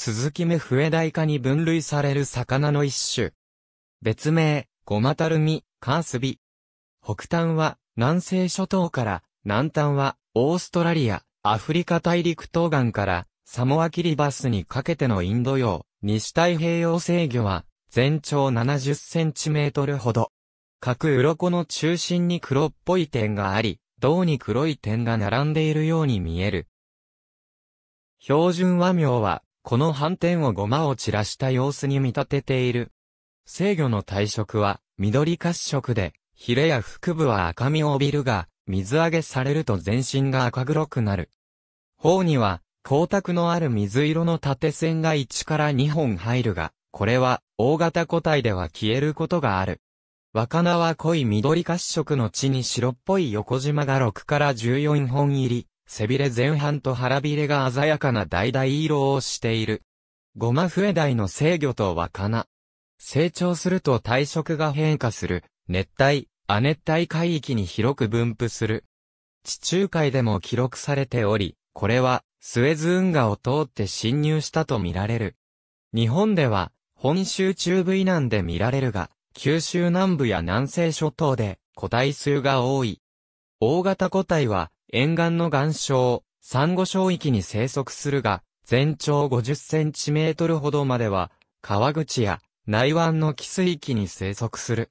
スズキ目笛大科に分類される魚の一種。別名、ゴマタルミ、カースビ。北端は南西諸島から、南端はオーストラリア、アフリカ大陸東岸からサモアキリバスにかけてのインド洋、西太平洋制御は全長70センチメートルほど。各鱗の中心に黒っぽい点があり、銅に黒い点が並んでいるように見える。標準和名はこの斑点をゴマを散らした様子に見立てている。制御の体色は緑褐色で、ヒレや腹部は赤みを帯びるが、水揚げされると全身が赤黒くなる。頬には光沢のある水色の縦線が1から2本入るが、これは大型個体では消えることがある。若菜は濃い緑褐色の地に白っぽい横縞が6から14本入り、背びれ前半と腹びれが鮮やかな橙色をしている。ゴマフエダイの制御とはかな。成長すると体色が変化する、熱帯、亜熱帯海域に広く分布する。地中海でも記録されており、これはスエズ運河を通って侵入したとみられる。日本では本州中部以南で見られるが、九州南部や南西諸島で個体数が多い。大型個体は沿岸の岩礁、珊瑚礁域に生息するが、全長50センチメートルほどまでは、川口や内湾の汽水域に生息する。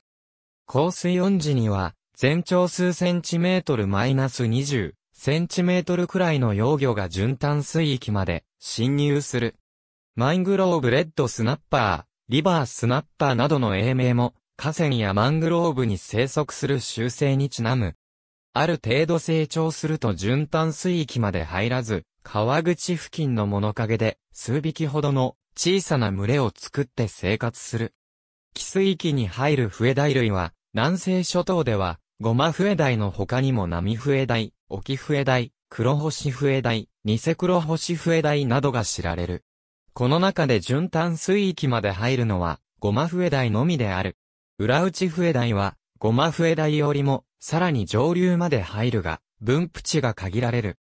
降水温時には、全長数センチメートルマイナス20センチメートルくらいの幼魚が循環水域まで侵入する。マングローブレッドスナッパー、リバースナッパーなどの英名も、河川やマングローブに生息する習性にちなむ。ある程度成長すると循環水域まで入らず、川口付近の物陰で数匹ほどの小さな群れを作って生活する。寄水域に入る笛台類は、南西諸島では、ゴマ笛台の他にも波笛台、沖笛台、黒星笛台、ニセ黒星笛台などが知られる。この中で循環水域まで入るのは、ゴマ笛台のみである。裏打ち笛台は、ゴマ笛台よりもさらに上流まで入るが、分布値が限られる。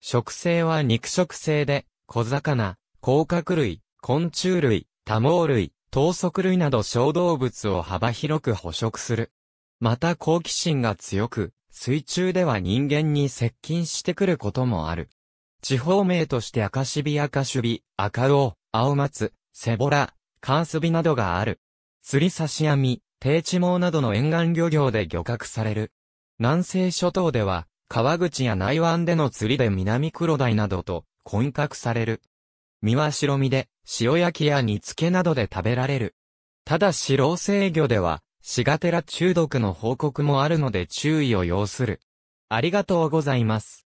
食性は肉食性で、小魚、甲殻類、昆虫類、多毛類、糖足類など小動物を幅広く捕食する。また好奇心が強く、水中では人間に接近してくることもある。地方名として赤シビ赤シビ、赤尾、青松、セボラ、カンスビなどがある。釣り刺し網、低地網などの沿岸漁業で漁獲される。南西諸島では、川口や内湾での釣りで南黒鯛などと混獲される。身は白身で、塩焼きや煮付けなどで食べられる。ただし老生魚では、シガテラ中毒の報告もあるので注意を要する。ありがとうございます。